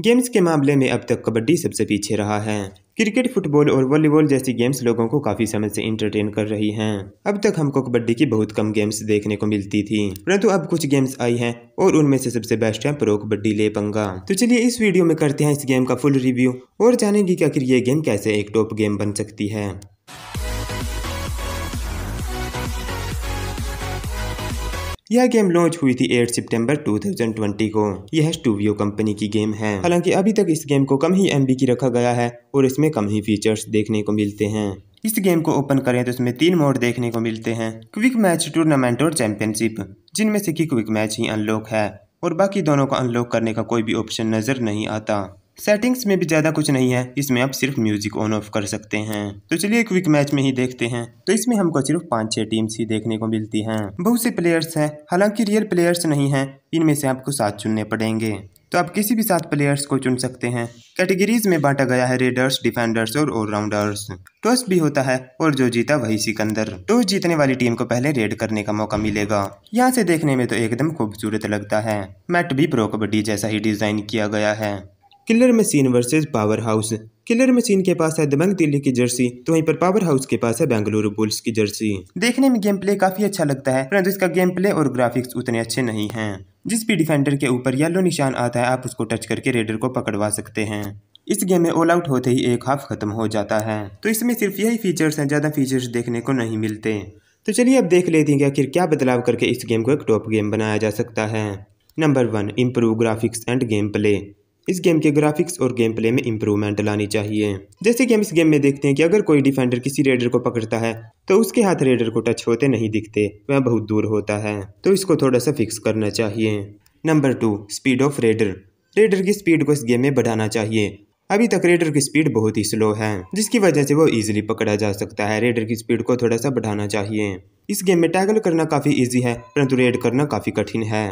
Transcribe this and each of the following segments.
games के मामले में अब तक कबड्डी सबसे पीछे रहा है क्रिकेट फुटबॉल और वॉलीबॉल जैसी गेम्स लोगों को काफी समय से इंटरटेन कर रही हैं अब तक हमको कबड्डी की बहुत कम गेम्स देखने को मिलती थी परंतु अब कुछ गेम्स आई हैं और उनमें से सबसे बेस्ट है प्रो कबड्डी ले पंगा तो चलिए इस वीडियो में करते हैं इस गेम का फुल रिव्यू और जानेंगे की आखिर ये गेम कैसे एक टॉप गेम बन सकती है यह गेम लॉन्च हुई थी 8 सितंबर 2020 को यह स्टूडियो कंपनी की गेम है हालांकि अभी तक इस गेम को कम ही एम की रखा गया है और इसमें कम ही फीचर्स देखने को मिलते हैं इस गेम को ओपन करें तो इसमें तीन मोड देखने को मिलते हैं क्विक मैच टूर्नामेंट और चैंपियनशिप जिनमें से कि क्विक मैच ही अनलॉक है और बाकी दोनों को अनलॉक करने का कोई भी ऑप्शन नजर नहीं आता सेटिंग्स में भी ज़्यादा कुछ नहीं है इसमें आप सिर्फ म्यूजिक ऑन ऑफ कर सकते हैं तो चलिए क्विक मैच में ही देखते हैं तो इसमें हमको सिर्फ पाँच छः टीम्स ही देखने को मिलती हैं बहुत से प्लेयर्स हैं हालांकि रियल प्लेयर्स नहीं हैं इनमें से आपको सात चुनने पड़ेंगे तो आप किसी भी सात प्लेयर्स को चुन सकते हैं कैटेगरीज में बांटा गया है रेडर्स डिफेंडर्स और ऑलराउंडर्स टॉस भी होता है और जो जीता वही सिकंदर टॉस जीतने वाली टीम को पहले रेड करने का मौका मिलेगा यहाँ से देखने में तो एकदम खूबसूरत लगता है मैट भी प्रो कबड्डी जैसा ही डिजाइन किया गया है killer machine versus powerhouse killer machine के पास है दबंग दिल्ली की जर्सी तो वहीं पर पावर हाउस के पास है बेंगलुरु बुल्स की जर्सी देखने में गेम प्ले काफी अच्छा लगता है परंतु इसका गेम प्ले और ग्राफिक्स उतने अच्छे नहीं हैं जिस भी डिफेंडर के ऊपर येलो निशान आता है आप उसको टच करके रेडर को पकड़वा सकते हैं इस गेम में ऑल आउट होते ही एक हाफ खत्म हो जाता है तो इसमें सिर्फ यही फीचर्स है ज़्यादा फीचर्स देखने को नहीं मिलते तो चलिए अब देख लेते हैं कि आखिर क्या बदलाव करके इस गेम को एक टॉप गेम बनाया जा सकता है number one improve graphics and gameplay इस गेम के ग्राफिक्स और गेम प्ले में इंप्रूवमेंट लानी चाहिए जैसे कि हम इस गेम में देखते हैं कि अगर कोई डिफेंडर किसी रेडर को पकड़ता है तो उसके हाथ रेडर को टच होते नहीं दिखते वह बहुत दूर होता है तो इसको थोड़ा सा फिक्स करना चाहिए number two speed of raider raider की स्पीड को इस गेम में बढ़ाना चाहिए अभी तक रेडर की स्पीड बहुत ही स्लो है जिसकी वजह से वो इजीली पकड़ा जा सकता है रेडर की स्पीड को थोड़ा सा बढ़ाना चाहिए इस गेम में टैगल करना काफी इजी है परंतु रेड करना काफी कठिन है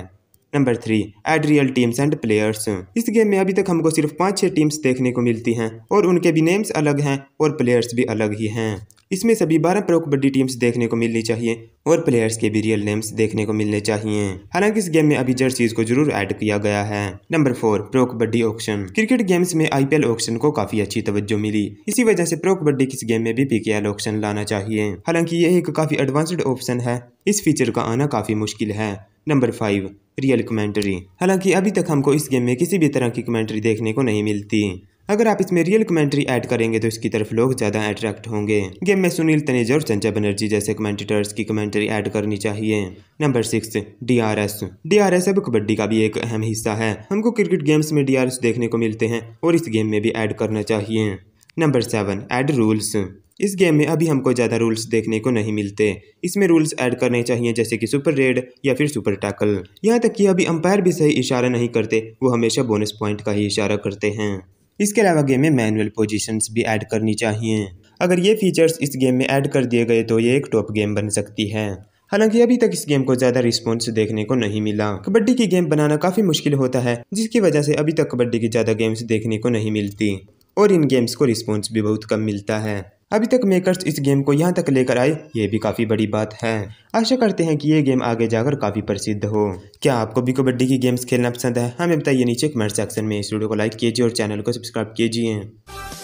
number three add real teams and players इस गेम में अभी तक हमको सिर्फ पाँच छः टीम्स देखने को मिलती हैं और उनके भी नेम्स अलग हैं और प्लेयर्स भी अलग ही हैं इसमें सभी बारह प्रो कबड्डी टीम्स देखने को मिलनी चाहिए और प्लेयर्स के भी रियल नेम्स देखने को मिलने चाहिए हालांकि इस गेम में अभी जर्सीज को जरूर ऐड किया गया है number four pro kabaddi auction cricket games में आईपीएल ऑक्शन को काफी अच्छी तवज्जो मिली इसी वजह से प्रो कबड्डी किस गेम में भी पीकेएल ऑक्शन लाना चाहिए हालांकि ये एक काफी एडवांस ऑप्शन है इस फीचर का आना काफी मुश्किल है नंबर फाइव रियल कमेंट्री हालांकि अभी तक हमको इस गेम में किसी भी तरह की कमेंट्री देखने को नहीं मिलती अगर आप इसमें रियल कमेंट्री ऐड करेंगे तो इसकी तरफ लोग ज्यादा अट्रैक्ट होंगे गेम में सुनील तनेजा और संजय बनर्जी जैसे कमेंटेटर्स की कमेंट्री ऐड करनी चाहिए नंबर सिक्स डीआरएस डीआरएस अब कबड्डी का भी एक अहम हिस्सा है हमको क्रिकेट गेम्स में डीआरएस देखने को मिलते हैं और इस गेम में भी ऐड करना चाहिए नंबर सेवन एड रूल्स इस गेम में अभी हमको ज़्यादा रूल्स देखने को नहीं मिलते इसमें रूल्स ऐड करने चाहिए जैसे कि सुपर रेड या फिर सुपर टैकल यहाँ तक कि अभी अंपायर भी सही इशारा नहीं करते वो हमेशा बोनस पॉइंट का ही इशारा करते हैं इसके अलावा गेम में मैनुअल पोजीशंस भी ऐड करनी चाहिए अगर ये फीचर्स इस गेम में ऐड कर दिए गए तो ये एक टॉप गेम बन सकती है हालांकि अभी तक इस गेम को ज्यादा रिस्पॉन्स देखने को नहीं मिला कबड्डी की गेम बनाना काफी मुश्किल होता है जिसकी वजह से अभी तक कबड्डी की ज्यादा गेम्स देखने को नहीं मिलती और इन गेम्स को रिस्पॉन्स भी बहुत कम मिलता है अभी तक मेकर्स इस गेम को यहाँ तक लेकर आए ये भी काफ़ी बड़ी बात है आशा करते हैं कि ये गेम आगे जाकर काफ़ी प्रसिद्ध हो क्या आपको भी कबड्डी की गेम्स खेलना पसंद है हमें बताइए नीचे कमेंट सेक्शन में इस वीडियो को लाइक कीजिए और चैनल को सब्सक्राइब कीजिए